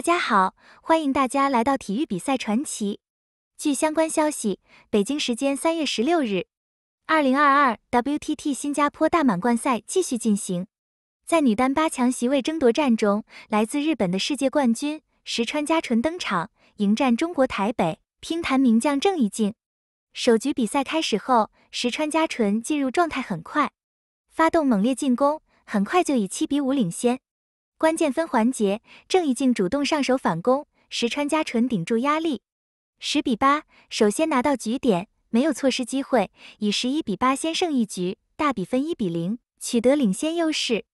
大家好，欢迎大家来到体育比赛传奇。据相关消息，北京时间三月十六日，二零二二 WTT 新加坡大满贯赛继续进行。在女单八强席位争夺战中，来自日本的世界冠军石川佳纯登场，迎战中国台北乒坛名将郑怡静。首局比赛开始后，石川佳纯进入状态很快，发动猛烈进攻，很快就以七比五领先。关键分环节，郑怡静主动上手反攻，石川佳纯顶住压力，十比八，首先拿到局点，没有错失机会，以十一比八先胜一局，大比分一比零取得领先优势。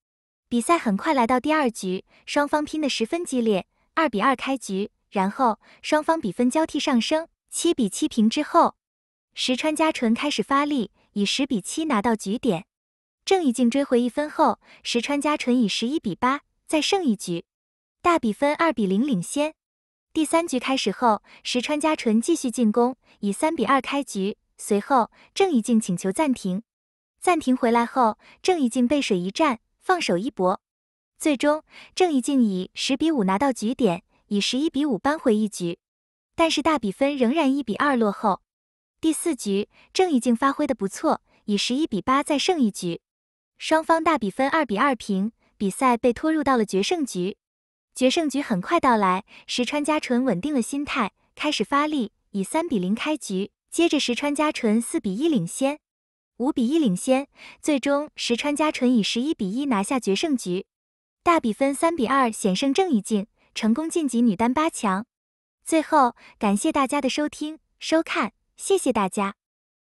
比赛很快来到第二局，双方拼得十分激烈，二比二开局，然后双方比分交替上升，七比七平之后，石川佳纯开始发力，以十比七拿到局点，郑怡静追回一分后，石川佳纯以十一比八。再胜一局，大比分二比零领先。第三局开始后，石川佳纯继续进攻，以三比二开局。随后郑怡静请求暂停，暂停回来后，郑怡静背水一战，放手一搏。最终郑怡静以十比五拿到局点，以十一比五扳回一局。但是大比分仍然一比二落后。第四局郑怡静发挥的不错，以十一比八再胜一局，双方大比分二比二平。比赛被拖入到了决胜局，决胜局很快到来。石川佳纯稳定了心态，开始发力，以三比零开局，接着石川佳纯四比一领先，五比一领先，最终石川佳纯以十一比一拿下决胜局，大比分三比二险胜郑怡静，成功晋级女单八强。最后感谢大家的收听收看，谢谢大家。